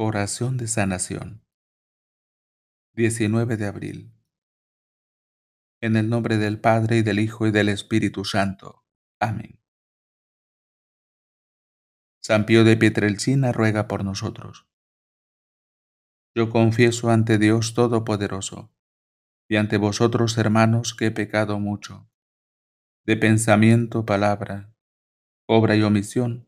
Oración de sanación. 19 de abril. En el nombre del Padre y del Hijo y del Espíritu Santo. Amén. San Pío de Pietrelcina ruega por nosotros. Yo confieso ante Dios Todopoderoso y ante vosotros, hermanos, que he pecado mucho, de pensamiento, palabra, obra y omisión,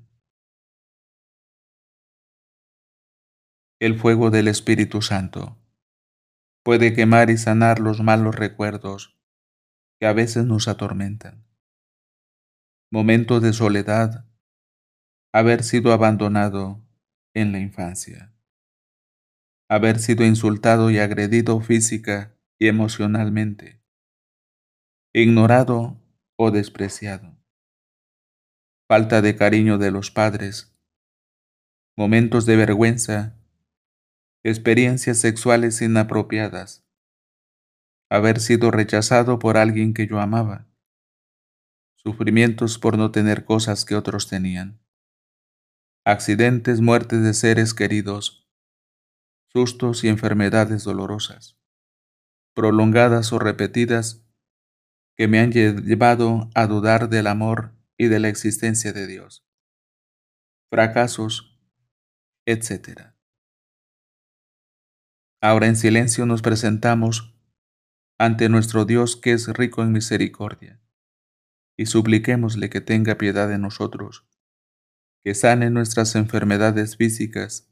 el fuego del Espíritu Santo. Puede quemar y sanar los malos recuerdos que a veces nos atormentan. Momentos de soledad, haber sido abandonado en la infancia, haber sido insultado y agredido física y emocionalmente, ignorado o despreciado, falta de cariño de los padres, momentos de vergüenza experiencias sexuales inapropiadas, haber sido rechazado por alguien que yo amaba, sufrimientos por no tener cosas que otros tenían, accidentes, muertes de seres queridos, sustos y enfermedades dolorosas, prolongadas o repetidas, que me han llevado a dudar del amor y de la existencia de Dios, fracasos, etc. Ahora en silencio nos presentamos ante nuestro Dios que es rico en misericordia, y supliquémosle que tenga piedad de nosotros, que sane nuestras enfermedades físicas,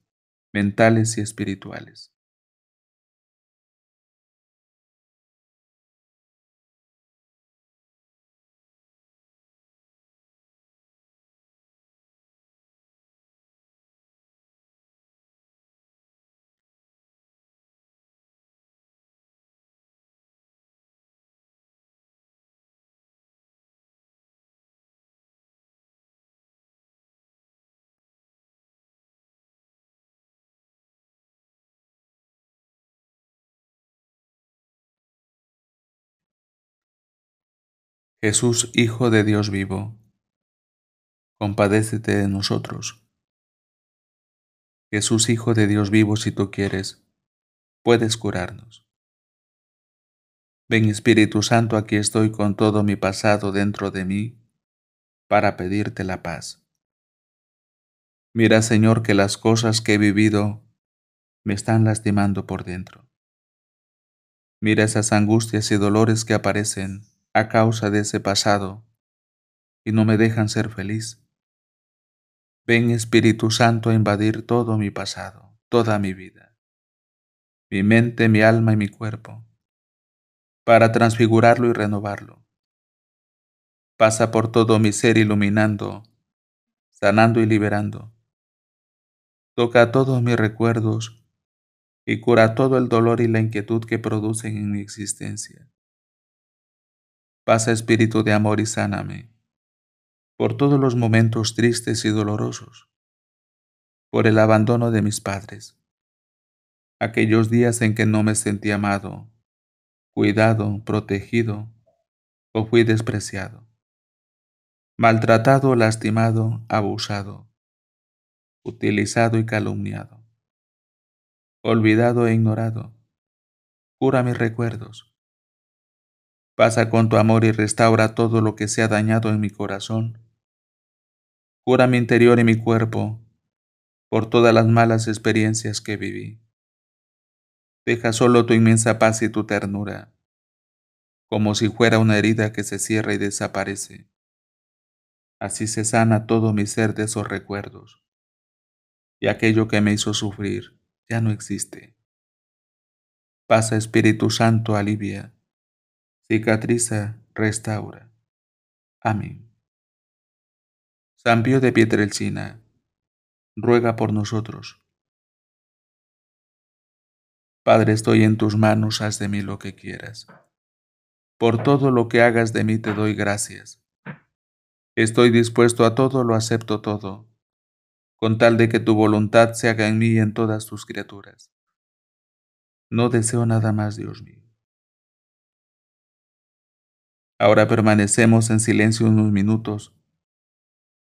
mentales y espirituales. Jesús, Hijo de Dios vivo, compadécete de nosotros. Jesús, Hijo de Dios vivo, si tú quieres, puedes curarnos. Ven Espíritu Santo, aquí estoy con todo mi pasado dentro de mí para pedirte la paz. Mira Señor que las cosas que he vivido me están lastimando por dentro. Mira esas angustias y dolores que aparecen a causa de ese pasado y no me dejan ser feliz. Ven Espíritu Santo a invadir todo mi pasado, toda mi vida, mi mente, mi alma y mi cuerpo, para transfigurarlo y renovarlo. Pasa por todo mi ser iluminando, sanando y liberando. Toca todos mis recuerdos y cura todo el dolor y la inquietud que producen en mi existencia. Pasa espíritu de amor y sáname. Por todos los momentos tristes y dolorosos. Por el abandono de mis padres. Aquellos días en que no me sentí amado, cuidado, protegido o fui despreciado. Maltratado, lastimado, abusado. Utilizado y calumniado. Olvidado e ignorado. Cura mis recuerdos Pasa con tu amor y restaura todo lo que se ha dañado en mi corazón. Cura mi interior y mi cuerpo por todas las malas experiencias que viví. Deja solo tu inmensa paz y tu ternura, como si fuera una herida que se cierra y desaparece. Así se sana todo mi ser de esos recuerdos, y aquello que me hizo sufrir ya no existe. Pasa Espíritu Santo, alivia cicatriza, restaura. Amén. San Pío de Pietrelcina, ruega por nosotros. Padre, estoy en tus manos, haz de mí lo que quieras. Por todo lo que hagas de mí te doy gracias. Estoy dispuesto a todo, lo acepto todo, con tal de que tu voluntad se haga en mí y en todas tus criaturas. No deseo nada más, Dios mío. Ahora permanecemos en silencio unos minutos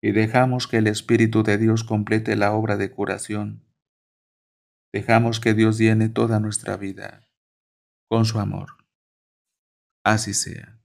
y dejamos que el Espíritu de Dios complete la obra de curación. Dejamos que Dios llene toda nuestra vida con su amor. Así sea.